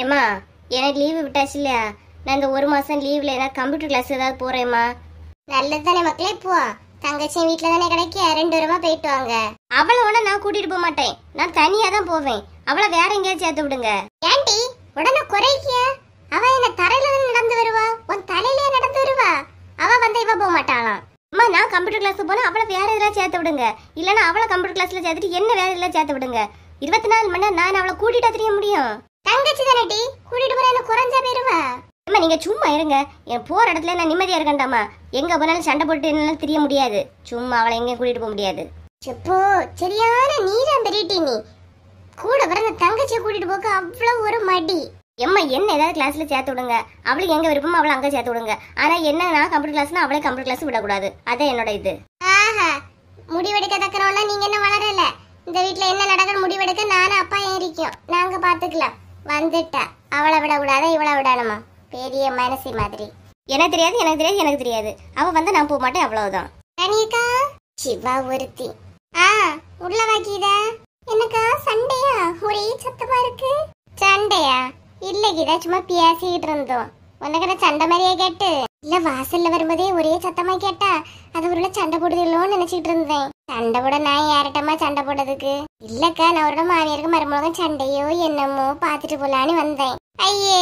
ஏம்மா எனக்கு லீவு விட்டாச்சு இல்லையா நான் இந்த ஒரு மாதம் லீவில் ஏதாவது கம்ப்யூட்டர் கிளாஸ் ஏதாவது போறேம்மா நல்லது தானே மக்களே போ தங்கச்சியும் வீட்டில் தானே கிடைக்க ரெண்டு வருமா போயிட்டு வாங்க அவளை உடனே நான் கூட்டிகிட்டு போக மாட்டேன் நான் தனியாக தான் போவேன் அவளை வேற எங்கேயாவது சேர்த்து விடுங்க ஏண்டி உடனே குறைக்கிய அவ என்ன தரையில நடந்து வருவா உன் தலையிலே நடந்து வருவா அவ வந்து இவ போக மாட்டாளாம் அம்மா நான் கம்ப்யூட்டர் கிளாஸ் போனா அவளை வேற எதிராக சேர்த்து விடுங்க இல்லைன்னா அவளை கம்ப்யூட்டர் கிளாஸ்ல சேர்த்துட்டு என்ன வேற எதிராக சேர்த்து விடுங்க இருபத்தி நாலு மணி நேரம் நான் அவளை கூட்டிட்டா தெரிய முடியும் தங்கச்சி தானடி கூட்டிட்டு போறேன்னு குறைஞ்ச போயிருவா அம்மா நீங்க சும்மா இருங்க என் போற இடத்துல நான் நிம்மதியா இருக்கேன்டாமா எங்க போனாலும் சண்டை போட்டு என்னாலும் தெரிய முடியாது சும்மா அவளை எங்கேயும் கூட்டிட்டு போக முடியாது செப்போ சரியான நீதான் பெரியட்டி நீ கூட பிறந்த தங்கச்சியை கூட்டிட்டு போக அவ்வளவு ஒரு மடி எம்மா என்ன ஏதாவது கிளாஸ்ல சேர்த்து விடுங்க அவளுக்கு எங்க விருப்பமோ அவளை அங்க சேர்த்து விடுங்க ஆனா என்ன நான் கம்ப்யூட்டர் கிளாஸ்னா அவளே கம்ப்யூட்டர் கிளாஸ் விடக்கூடாது அதான் என்னோட இது ஆஹா முடிவெடுக்க தக்கிறவங்களா நீங்க என்ன வளரல இந்த வீட்டுல என்ன நடக்கிற முடிவெடுக்க நானும் அப்பா ஏறிக்கும் நாங்க பாத்துக்கலாம் வந்துட்டேன் அவளை விட விடக்கூடாது இவளை விடணுமா பெரிய மனசி மாதிரி எனக்கு தெரியாது எனக்கு தெரியாது எனக்கு தெரியாது அவ வந்து நான் போக மாட்டேன் அவ்வளவுதான் ரணியக்கா சிவா ஒருத்தி ஆ உள்ள வாக்கீத என்னக்கா சண்டையா ஒரே சத்தமா இருக்கு சண்டையா இல்ல கீதா சும்மா பேசிக்கிட்டு இருந்தோம் உனக்கு சண்டை மாதிரியே கேட்டு இல்ல வாசல்ல வரும்போதே ஒரே சத்தமா கேட்டா அது ஒரு சண்டை போடுதில்லோன்னு நினைச்சிட்டு இருந்தேன் சண்டை போட நான் யார்கிட்டமா சண்டை போட்டதுக்கு இல்லக்கா நான் ஒரு மாமியாருக்கு மருமகம் சண்டையோ என்னமோ பார்த்துட்டு போலான்னு வந்தேன் ஐயே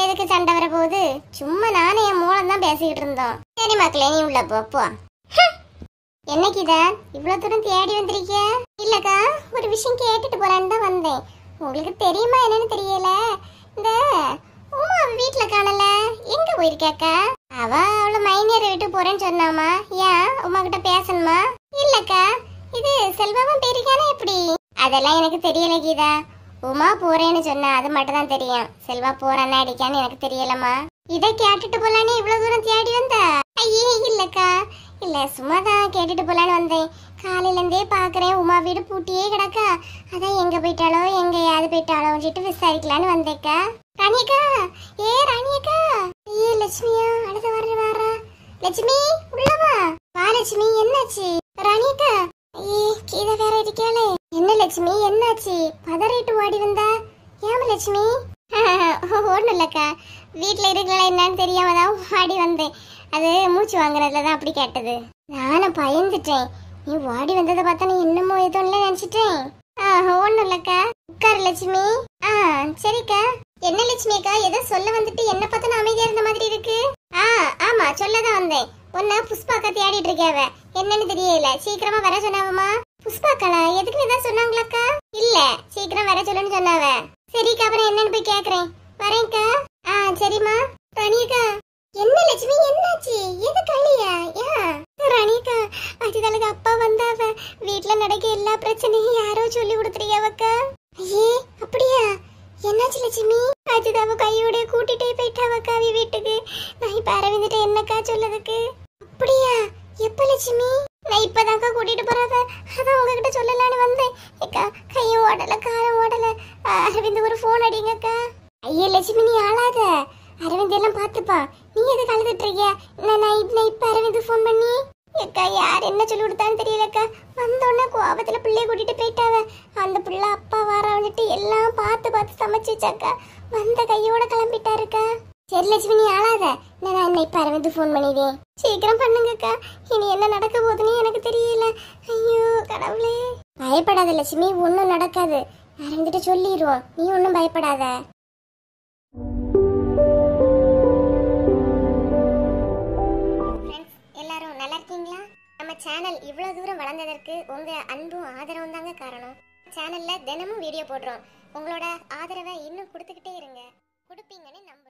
எதுக்கு சண்டை வர போகுது சும்மா நானும் என் மூலம் தான் பேசிக்கிட்டு இருந்தோம் சரி மக்களே நீ உள்ள போ போ இவ்வளவு இவ்வளோ தூரம் தேடி வந்திருக்க இல்லக்கா ஒரு விஷயம் கேட்டுட்டு போலான்னு தான் வந்தேன் உங்களுக்கு தெரியுமா என்னன்னு தெரியல இந்த உமா வீட்டுல காணல எங்க போயிருக்காக்கா அவ அவ்வளவு மைனியரை விட்டு போறேன்னு சொன்னாமா ஏன் உமா கிட்ட பேசணுமா அக்கா இது செல்வாவும் பேரிக்கானா எப்படி அதெல்லாம் எனக்கு தெரியல கீதா உமா போறேன்னு சொன்னா அது மட்டும் தான் தெரியும் செல்வா போறானா அடிக்கான்னு எனக்கு தெரியலம்மா இதை கேட்டுட்டு போலான்னு இவ்வளவு தூரம் தேடி வந்த ஐயே இல்லக்கா இல்ல சும்மா தான் கேட்டுட்டு போலான்னு வந்தேன் காலையில இருந்தே பாக்குறேன் உமா வீடு பூட்டியே கிடக்கா அதான் எங்க போயிட்டாலோ எங்க யாரு போயிட்டாலோன்னு சொல்லிட்டு விசாரிக்கலான்னு வந்தேக்கா ராணியக்கா ஏ ராணியக்கா ஏ லட்சுமியா அடுத்த வர வர லட்சுமி உள்ளவா வா லட்சுமி என்னாச்சு கீழே வேற இருக்கேளே என்ன லட்சுமி என்னாச்சு பதறிட்டு ஓடி வந்தா ஏமா லட்சுமி ஒன்றும் இல்லைக்கா வீட்டில் இருக்கலாம் என்னன்னு தெரியாம தான் ஓடி வந்தேன் அது மூச்சு வாங்குறதுல தான் அப்படி கேட்டது நானும் பயந்துட்டேன் நீ ஓடி வந்ததை பார்த்தா நீ இன்னமும் ஏதோ இல்லை நினச்சிட்டேன் ஒன்றும் இல்லைக்கா உட்கார் லட்சுமி ஆ சரிக்கா என்ன லட்சுமி அக்கா எதை சொல்ல வந்துட்டு என்ன பார்த்தா அமைதியா இருந்த மாதிரி இருக்கு ஆ ஆமா சொல்லதான் வந்தேன் ஒன்னா கத்தி தேடிட்டு இருக்காவ என்னன்னு தெரியல சீக்கிரமா வர சொன்னாவமா புஷ்பாக்காளா எதுக்கு ஏதாவது சொன்னாங்களாக்கா இல்ல சீக்கிரம் வர சொல்லுன்னு சொன்னாவ சரிக்கா அப்புறம் என்னன்னு போய் கேக்குறேன் வரேன்க்கா ஆ சரிம்மா ரணியக்கா என்ன லட்சுமி என்னாச்சு எது களியா யா ரணிகா அதுகளுக்கு அப்பா வந்தாவ வீட்ல நடக்க எல்லா பிரச்சனையும் யாரோ சொல்லி கொடுத்துறியாவக்கா ஐயே அப்படியா என்னாச்சு லட்சுமி அஜிதாவை கையோட கூட்டிட்டே போயிட்டாவக்கா அவ வீட்டுக்கு நான் இப்ப அரவிந்திட்ட என்னக்கா சொல்லதுக்கு அப்படியா எப்ப லட்சுமி நான் இப்போதாக்கா கூட்டிட்டு போகிறத அதான் உங்ககிட்ட சொல்லலான்னு வந்தேன் அக்கா கையும் ஓடல காரம் ஓடல அரவிந்த் ஒரு ஃபோன் அடிங்கக்கா ஐய லட்சுமி நீ ஆளாத அரவிந்த் எல்லாம் பார்த்துப்பா நீ எதுக்கு அழுதுட்டுருக்கிய நான் நான் இப்போ அரவிந்த் ஃபோன் பண்ணி அக்கா யார் என்ன சொல்லி கொடுத்தான்னு தெரியலக்கா உடனே கோபத்தில் பிள்ளைய கூட்டிட்டு போயிட்டாவ அந்த பிள்ளை அப்பா வாரான்னுட்டு எல்லாம் பார்த்து பார்த்து சமைச்சு வந்த கையோட கிளம்பிட்டாருக்கா சரி லட்சுமி நீ ஆளாத நான் இன்னைக்கு பரவந்து ஃபோன் பண்ணிடுவேன் சீக்கிரம் பண்ணுங்கக்கா இனி என்ன நடக்க போகுதுன்னு எனக்கு தெரியல ஐயோ கடவுளே பயப்படாத லட்சுமி ஒன்றும் நடக்காது அரவிந்துட்டு சொல்லிடுவோம் நீ ஒன்றும் பயப்படாத எல்லாரும் நல்லா இருக்கீங்களா நம்ம சேனல் இவ்வளோ தூரம் வளர்ந்ததற்கு உங்கள் அன்பும் ஆதரவும் தாங்க காரணம் சேனலில் தினமும் வீடியோ போடுறோம் உங்களோட ஆதரவை இன்னும் கொடுத்துக்கிட்டே இருங்க கொடுப்பீங்கன்னு நம்ப